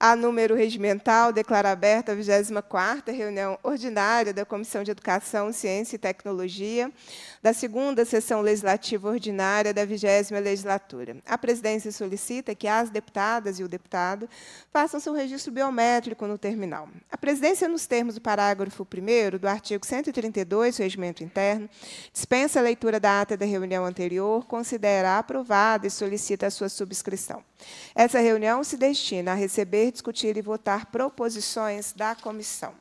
a número regimental, declara aberta a 24ª reunião ordinária da Comissão de Educação, Ciência e Tecnologia, da segunda sessão legislativa ordinária da 20 legislatura. A presidência solicita que as deputadas e o deputado façam seu registro biométrico no terminal. A presidência, nos termos do parágrafo 1 do artigo 132 do Regimento Interno, dispensa a leitura da ata da reunião anterior, considera aprovada e solicita a sua subscrição. Essa reunião se destina a receber discutir e votar proposições da comissão.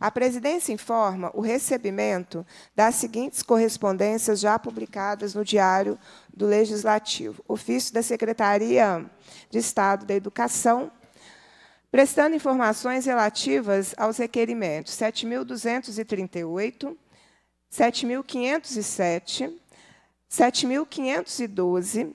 A presidência informa o recebimento das seguintes correspondências já publicadas no Diário do Legislativo: ofício da Secretaria de Estado da Educação, prestando informações relativas aos requerimentos 7.238, 7.507, 7.512.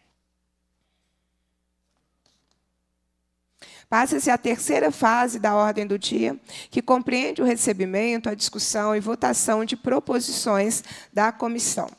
Passa-se a terceira fase da ordem do dia, que compreende o recebimento, a discussão e votação de proposições da comissão.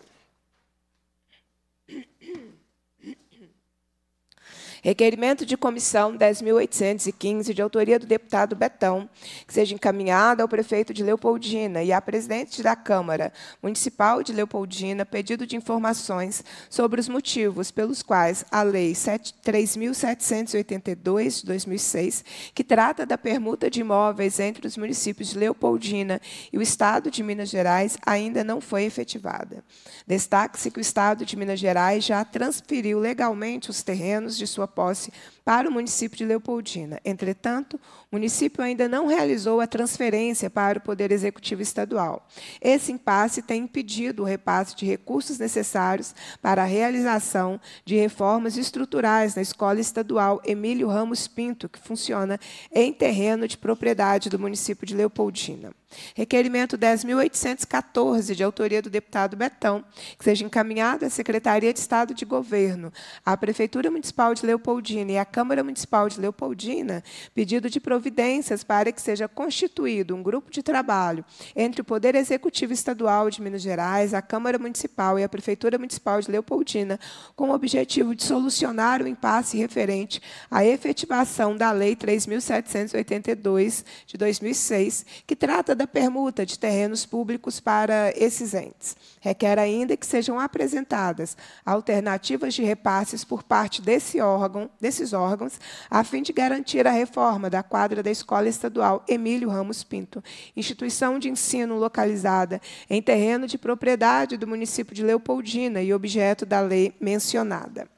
Requerimento de comissão 10.815, de autoria do deputado Betão, que seja encaminhado ao prefeito de Leopoldina e à presidente da Câmara Municipal de Leopoldina pedido de informações sobre os motivos pelos quais a Lei 3.782 de 2006, que trata da permuta de imóveis entre os municípios de Leopoldina e o Estado de Minas Gerais, ainda não foi efetivada. Destaque-se que o Estado de Minas Gerais já transferiu legalmente os terrenos de sua posse para o município de Leopoldina. Entretanto, o município ainda não realizou a transferência para o Poder Executivo Estadual. Esse impasse tem impedido o repasse de recursos necessários para a realização de reformas estruturais na Escola Estadual Emílio Ramos Pinto, que funciona em terreno de propriedade do município de Leopoldina. Requerimento 10.814, de autoria do deputado Betão, que seja encaminhado à Secretaria de Estado de Governo, à Prefeitura Municipal de Leopoldina e à Câmara Municipal de Leopoldina, pedido de providências para que seja constituído um grupo de trabalho entre o Poder Executivo Estadual de Minas Gerais, a Câmara Municipal e a Prefeitura Municipal de Leopoldina, com o objetivo de solucionar o impasse referente à efetivação da Lei 3.782 de 2006, que trata da permuta de terrenos públicos para esses entes. Requer ainda que sejam apresentadas alternativas de repasses por parte desse órgão, desses órgãos, a fim de garantir a reforma da quadra da Escola Estadual Emílio Ramos Pinto, instituição de ensino localizada em terreno de propriedade do município de Leopoldina e objeto da lei mencionada.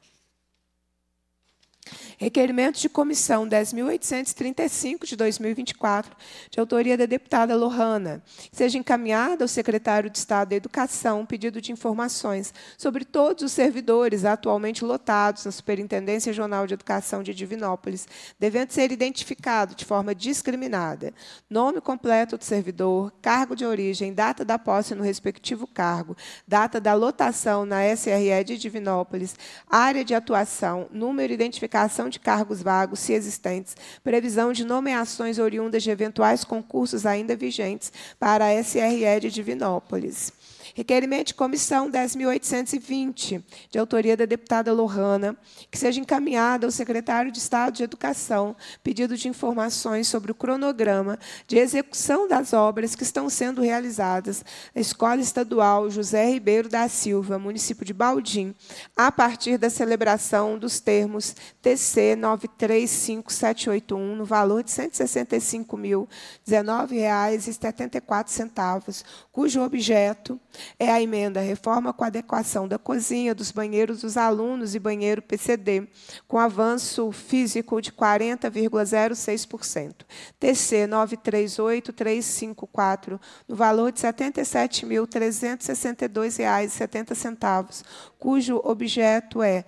Requerimento de comissão 10.835, de 2024, de autoria da deputada Lohana. Seja encaminhado ao secretário de Estado da Educação um pedido de informações sobre todos os servidores atualmente lotados na Superintendência Regional de Educação de Divinópolis, devendo ser identificado de forma discriminada. Nome completo do servidor, cargo de origem, data da posse no respectivo cargo, data da lotação na SRE de Divinópolis, área de atuação, número, identificação ocupação de cargos vagos, se existentes, previsão de nomeações oriundas de eventuais concursos ainda vigentes para a SRE de Divinópolis. Requerimento de comissão 10.820, de autoria da deputada Lohana, que seja encaminhada ao secretário de Estado de Educação pedido de informações sobre o cronograma de execução das obras que estão sendo realizadas na Escola Estadual José Ribeiro da Silva, município de Baldim, a partir da celebração dos termos TC 935781, no valor de R$ 165.019,74, cujo objeto é a emenda reforma com adequação da cozinha, dos banheiros dos alunos e banheiro PCD, com avanço físico de 40,06%. TC 938354, no valor de R$ 77.362,70, cujo objeto é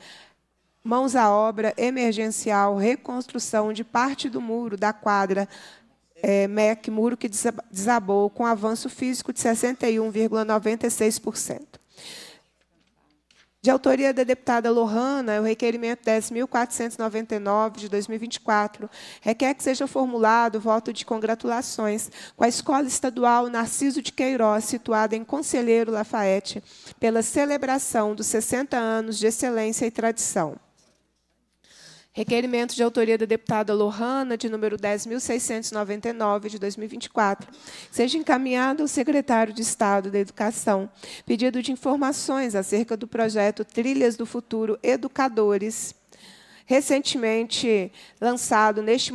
mãos à obra emergencial, reconstrução de parte do muro da quadra é, MEC, muro que desabou, com avanço físico de 61,96%. De autoria da deputada Lohana, o requerimento 10.499 é de 2024 requer que seja formulado voto de congratulações com a Escola Estadual Narciso de Queiroz, situada em Conselheiro Lafayette, pela celebração dos 60 anos de excelência e tradição. Requerimento de autoria da deputada Lohana, de número 10.699, de 2024, seja encaminhado ao secretário de Estado da Educação pedido de informações acerca do projeto Trilhas do Futuro Educadores recentemente lançado neste,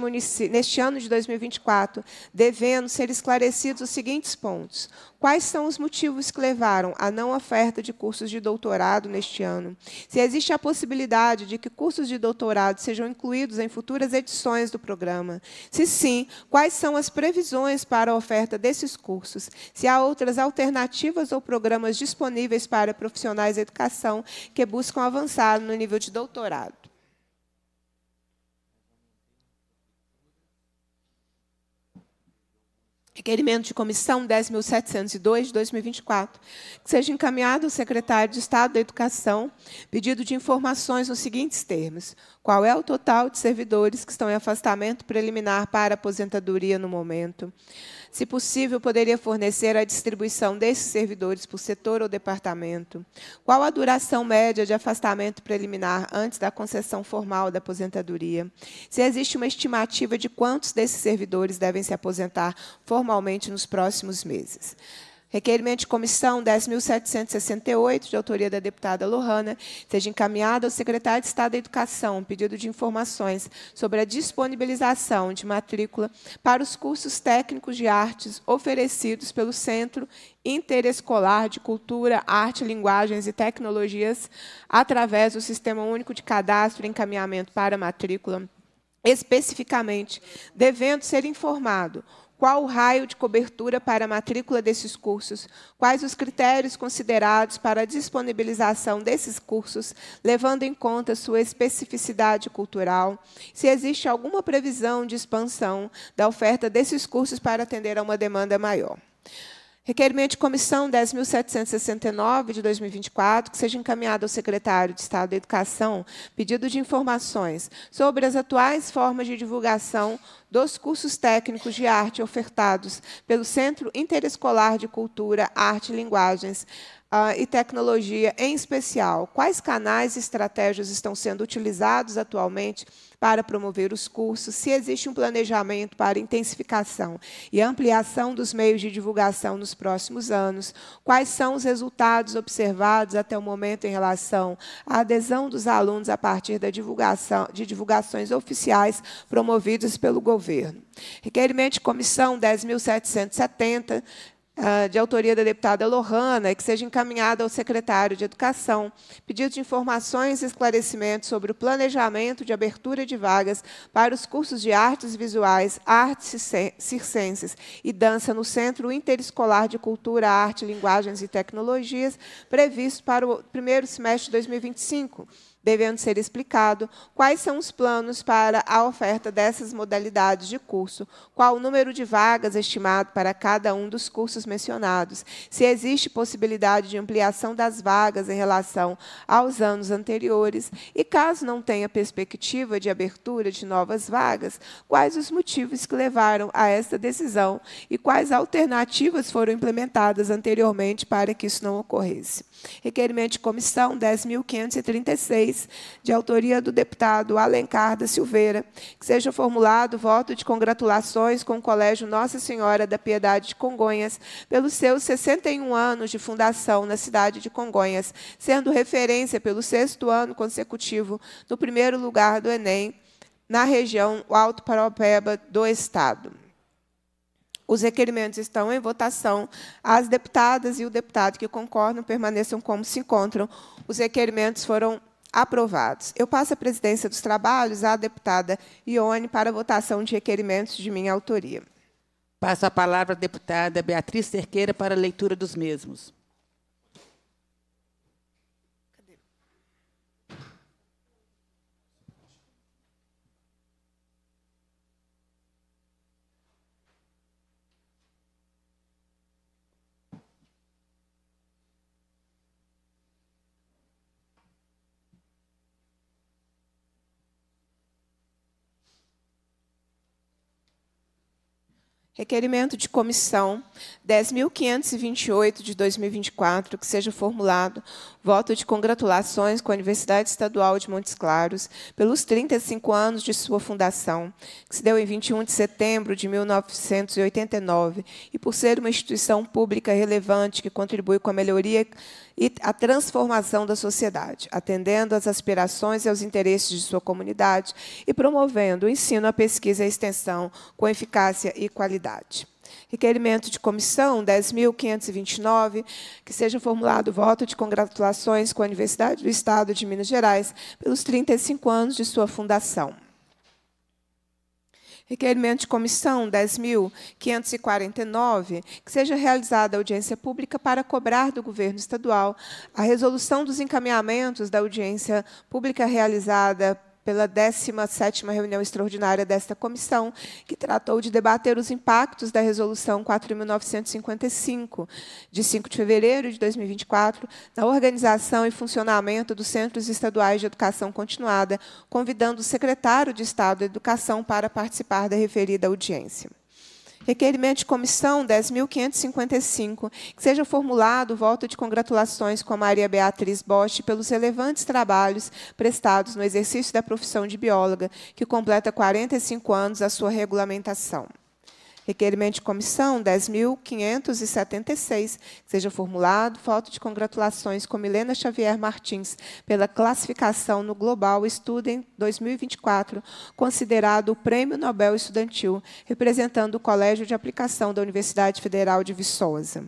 neste ano de 2024, devendo ser esclarecidos os seguintes pontos. Quais são os motivos que levaram à não oferta de cursos de doutorado neste ano? Se existe a possibilidade de que cursos de doutorado sejam incluídos em futuras edições do programa? Se sim, quais são as previsões para a oferta desses cursos? Se há outras alternativas ou programas disponíveis para profissionais da educação que buscam avançar no nível de doutorado? Requerimento de comissão 10.702, de 2024, que seja encaminhado ao secretário de Estado da Educação pedido de informações nos seguintes termos: qual é o total de servidores que estão em afastamento preliminar para aposentadoria no momento, se possível, poderia fornecer a distribuição desses servidores por setor ou departamento. Qual a duração média de afastamento preliminar antes da concessão formal da aposentadoria? Se existe uma estimativa de quantos desses servidores devem se aposentar formalmente nos próximos meses? Requerimento de comissão 10.768, de autoria da deputada Lohana, seja encaminhado ao secretário de Estado da Educação, pedido de informações sobre a disponibilização de matrícula para os cursos técnicos de artes oferecidos pelo Centro Interescolar de Cultura, Arte, Linguagens e Tecnologias, através do Sistema Único de Cadastro e Encaminhamento para Matrícula especificamente, devendo ser informado qual o raio de cobertura para a matrícula desses cursos? Quais os critérios considerados para a disponibilização desses cursos, levando em conta sua especificidade cultural? Se existe alguma previsão de expansão da oferta desses cursos para atender a uma demanda maior? Requerimento de comissão 10.769 de 2024, que seja encaminhado ao secretário de Estado da Educação pedido de informações sobre as atuais formas de divulgação dos cursos técnicos de arte ofertados pelo Centro Interescolar de Cultura, Arte e Linguagens uh, e tecnologia em especial, quais canais e estratégias estão sendo utilizados atualmente para promover os cursos, se existe um planejamento para intensificação e ampliação dos meios de divulgação nos próximos anos, quais são os resultados observados até o momento em relação à adesão dos alunos a partir da divulgação, de divulgações oficiais promovidas pelo governo. Requerimento de comissão 10.770, ah, de autoria da deputada Lohana, que seja encaminhada ao secretário de Educação, pedido de informações e esclarecimentos sobre o planejamento de abertura de vagas para os cursos de artes visuais, artes circenses e dança no Centro Interescolar de Cultura, Arte, Linguagens e Tecnologias, previsto para o primeiro semestre de 2025 devendo ser explicado quais são os planos para a oferta dessas modalidades de curso, qual o número de vagas estimado para cada um dos cursos mencionados, se existe possibilidade de ampliação das vagas em relação aos anos anteriores e, caso não tenha perspectiva de abertura de novas vagas, quais os motivos que levaram a esta decisão e quais alternativas foram implementadas anteriormente para que isso não ocorresse. Requerimento de comissão 10.536, de autoria do deputado Alencar da Silveira, que seja formulado voto de congratulações com o Colégio Nossa Senhora da Piedade de Congonhas pelos seus 61 anos de fundação na cidade de Congonhas, sendo referência pelo sexto ano consecutivo no primeiro lugar do Enem na região Alto Paropeba do Estado. Os requerimentos estão em votação. As deputadas e o deputado que concordam permaneçam como se encontram. Os requerimentos foram aprovados. Eu passo a presidência dos trabalhos à deputada Ione para a votação de requerimentos de minha autoria. Passo a palavra à deputada Beatriz Cerqueira para a leitura dos mesmos. Requerimento de comissão 10.528 de 2024, que seja formulado voto de congratulações com a Universidade Estadual de Montes Claros pelos 35 anos de sua fundação, que se deu em 21 de setembro de 1989, e por ser uma instituição pública relevante que contribui com a melhoria e a transformação da sociedade, atendendo às aspirações e aos interesses de sua comunidade e promovendo o ensino, a pesquisa e a extensão com eficácia e qualidade. Requerimento de comissão 10.529, que seja formulado voto de congratulações com a Universidade do Estado de Minas Gerais pelos 35 anos de sua fundação. Requerimento de comissão 10.549, que seja realizada audiência pública para cobrar do governo estadual a resolução dos encaminhamentos da audiência pública realizada pela 17ª reunião extraordinária desta comissão, que tratou de debater os impactos da resolução 4955 de 5 de fevereiro de 2024 na organização e funcionamento dos Centros Estaduais de Educação Continuada, convidando o secretário de Estado da Educação para participar da referida audiência. Requerimento de comissão 10.555, que seja formulado voto de congratulações com a Maria Beatriz Bosch pelos relevantes trabalhos prestados no exercício da profissão de bióloga, que completa 45 anos a sua regulamentação. Requerimento de comissão 10.576, seja formulado foto de congratulações com Milena Xavier Martins pela classificação no Global Student 2024, considerado o Prêmio Nobel Estudantil, representando o Colégio de Aplicação da Universidade Federal de Viçosa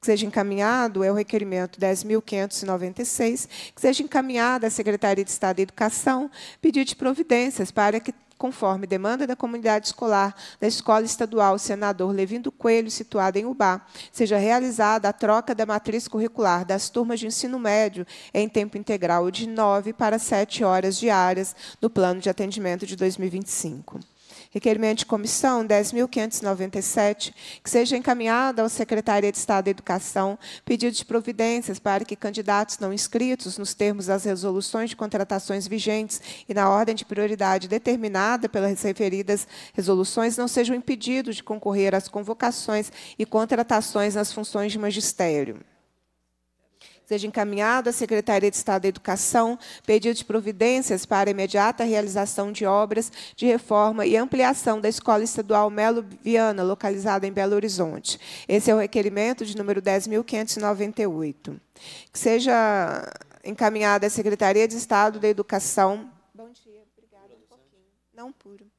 que seja encaminhado é o requerimento 10.596, que seja encaminhado à Secretaria de Estado da Educação pedido de providências para que conforme demanda da comunidade escolar da Escola Estadual Senador Levindo Coelho, situada em Ubá, seja realizada a troca da matriz curricular das turmas de ensino médio em tempo integral de 9 para 7 horas diárias no plano de atendimento de 2025. Requerimento de comissão 10.597, que seja encaminhada ao Secretaria de Estado da Educação pedido de providências para que candidatos não inscritos, nos termos das resoluções de contratações vigentes e na ordem de prioridade determinada pelas referidas resoluções, não sejam impedidos de concorrer às convocações e contratações nas funções de magistério seja encaminhado à Secretaria de Estado da Educação pedido de providências para a imediata realização de obras de reforma e ampliação da Escola Estadual Melo Viana, localizada em Belo Horizonte. Esse é o requerimento de número 10.598. Que seja encaminhada à Secretaria de Estado da Educação. Bom dia, obrigada. Um pouquinho. Não puro.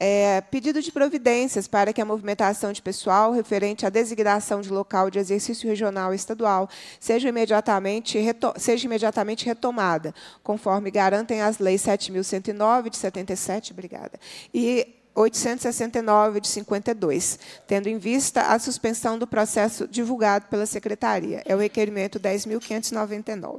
É, pedido de providências para que a movimentação de pessoal referente à designação de local de exercício regional e estadual seja imediatamente, seja imediatamente retomada, conforme garantem as leis 7.109 de 77, obrigada, e 869 de 52, tendo em vista a suspensão do processo divulgado pela Secretaria. É o requerimento 10.599.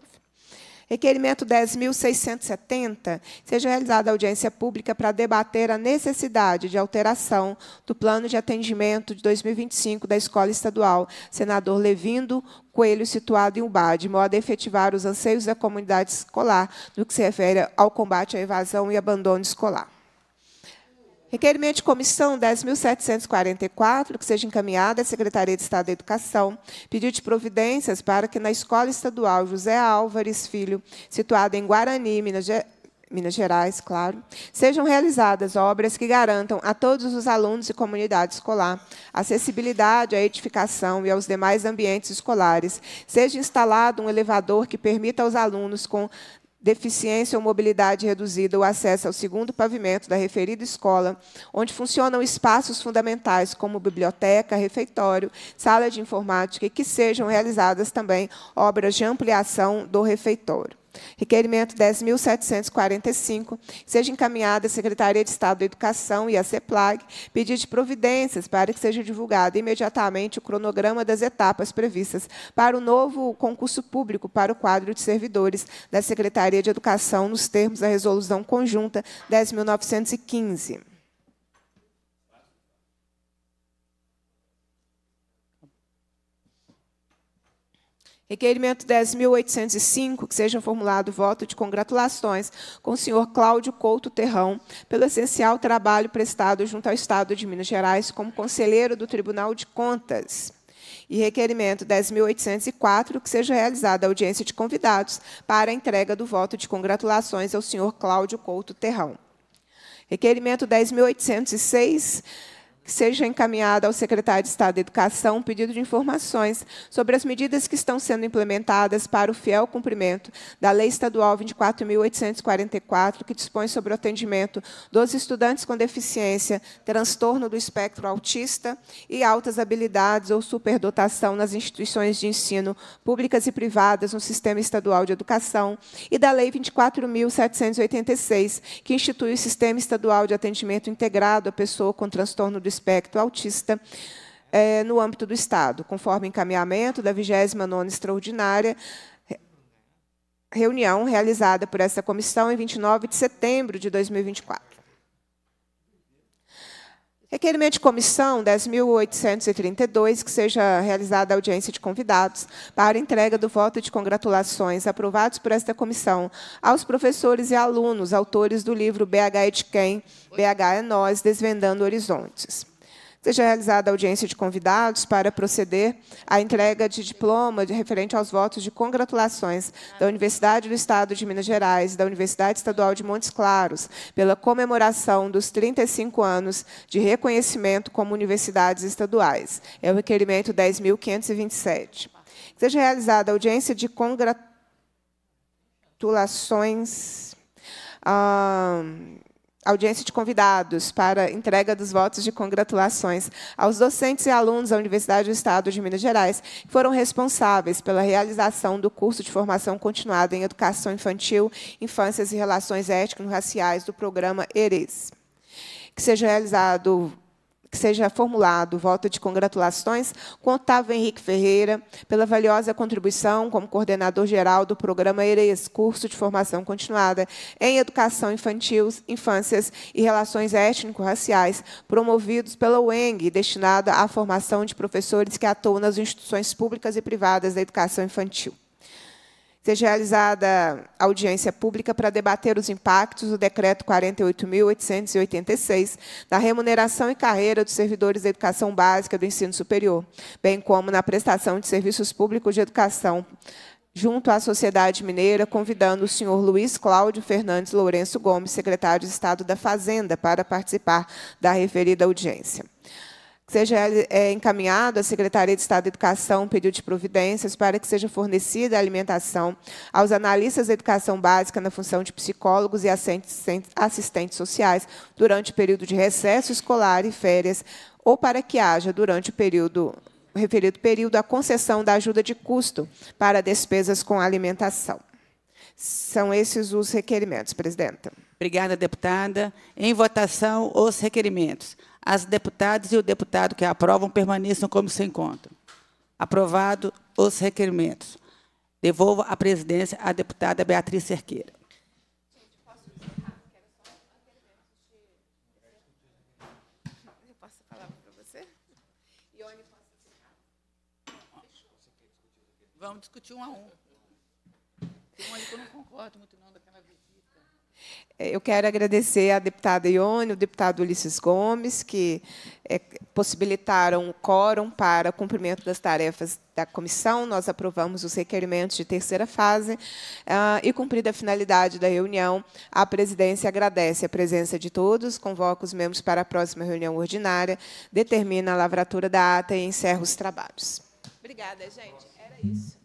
Requerimento 10.670, seja realizada audiência pública para debater a necessidade de alteração do plano de atendimento de 2025 da Escola Estadual Senador Levindo Coelho, situado em Ubá, de modo a efetivar os anseios da comunidade escolar no que se refere ao combate à evasão e abandono escolar. Requerimento de comissão 10.744, que seja encaminhado à Secretaria de Estado da Educação, pedido de providências para que na Escola Estadual José Álvares Filho, situada em Guarani, Minas Gerais, Minas Gerais, claro, sejam realizadas obras que garantam a todos os alunos e comunidade escolar acessibilidade à edificação e aos demais ambientes escolares. Seja instalado um elevador que permita aos alunos com deficiência ou mobilidade reduzida o acesso ao segundo pavimento da referida escola, onde funcionam espaços fundamentais como biblioteca, refeitório, sala de informática e que sejam realizadas também obras de ampliação do refeitório. Requerimento 10.745, seja encaminhado à Secretaria de Estado da Educação e à CEPLAG, pedir de providências para que seja divulgado imediatamente o cronograma das etapas previstas para o novo concurso público para o quadro de servidores da Secretaria de Educação, nos termos da Resolução Conjunta 10.915. Requerimento 10.805, que seja formulado voto de congratulações com o senhor Cláudio Couto Terrão pelo essencial trabalho prestado junto ao Estado de Minas Gerais como conselheiro do Tribunal de Contas. E requerimento 10.804, que seja realizada audiência de convidados para a entrega do voto de congratulações ao senhor Cláudio Couto Terrão. Requerimento 10.806 seja encaminhado ao secretário de Estado da Educação um pedido de informações sobre as medidas que estão sendo implementadas para o fiel cumprimento da Lei Estadual 24.844, que dispõe sobre o atendimento dos estudantes com deficiência, transtorno do espectro autista e altas habilidades ou superdotação nas instituições de ensino públicas e privadas no Sistema Estadual de Educação, e da Lei 24.786, que institui o Sistema Estadual de Atendimento Integrado à Pessoa com Transtorno do Espectro espectro autista é, no âmbito do Estado, conforme encaminhamento da 29ª Extraordinária reunião realizada por essa comissão em 29 de setembro de 2024. Requerimento de comissão 10.832, que seja realizada a audiência de convidados para entrega do voto de congratulações aprovados por esta comissão aos professores e alunos, autores do livro BH é de quem, BH é nós, Desvendando Horizontes. Seja realizada audiência de convidados para proceder à entrega de diploma de referente aos votos de congratulações da Universidade do Estado de Minas Gerais e da Universidade Estadual de Montes Claros pela comemoração dos 35 anos de reconhecimento como universidades estaduais. É o requerimento 10.527. Seja realizada audiência de congratulações. Ah, audiência de convidados para entrega dos votos de congratulações aos docentes e alunos da Universidade do Estado de Minas Gerais, que foram responsáveis pela realização do curso de formação continuada em Educação Infantil, Infâncias e Relações Étnico-Raciais do programa ERES, que seja realizado que seja formulado voto de congratulações com Otávio Henrique Ferreira pela valiosa contribuição como coordenador geral do programa ERES, curso de formação continuada em educação infantil, infâncias e relações étnico-raciais, promovidos pela UENG, destinada à formação de professores que atuam nas instituições públicas e privadas da educação infantil seja realizada audiência pública para debater os impactos do Decreto 48.886 na remuneração e carreira dos servidores da educação básica do ensino superior, bem como na prestação de serviços públicos de educação junto à Sociedade Mineira, convidando o senhor Luiz Cláudio Fernandes Lourenço Gomes, secretário de Estado da Fazenda, para participar da referida audiência que seja é, encaminhado à Secretaria de Estado de Educação um pedido de providências para que seja fornecida alimentação aos analistas da educação básica na função de psicólogos e assistentes sociais durante o período de recesso escolar e férias, ou para que haja, durante o período referido período, a concessão da ajuda de custo para despesas com alimentação. São esses os requerimentos, presidenta. Obrigada, deputada. Em votação, os requerimentos. As deputadas e o deputado que aprovam permaneçam como se encontram. Aprovado os requerimentos. Devolvo a presidência à deputada Beatriz Cerqueira. Vamos discutir um a um. eu não concordo muito não daquela visita. É, eu quero agradecer à deputada Ione, ao deputado Ulisses Gomes, que é, possibilitaram o quórum para cumprimento das tarefas da comissão. Nós aprovamos os requerimentos de terceira fase ah, e, cumprida a finalidade da reunião, a presidência agradece a presença de todos, convoca os membros para a próxima reunião ordinária, determina a lavratura da ata e encerra os trabalhos. Obrigada, gente. Era isso.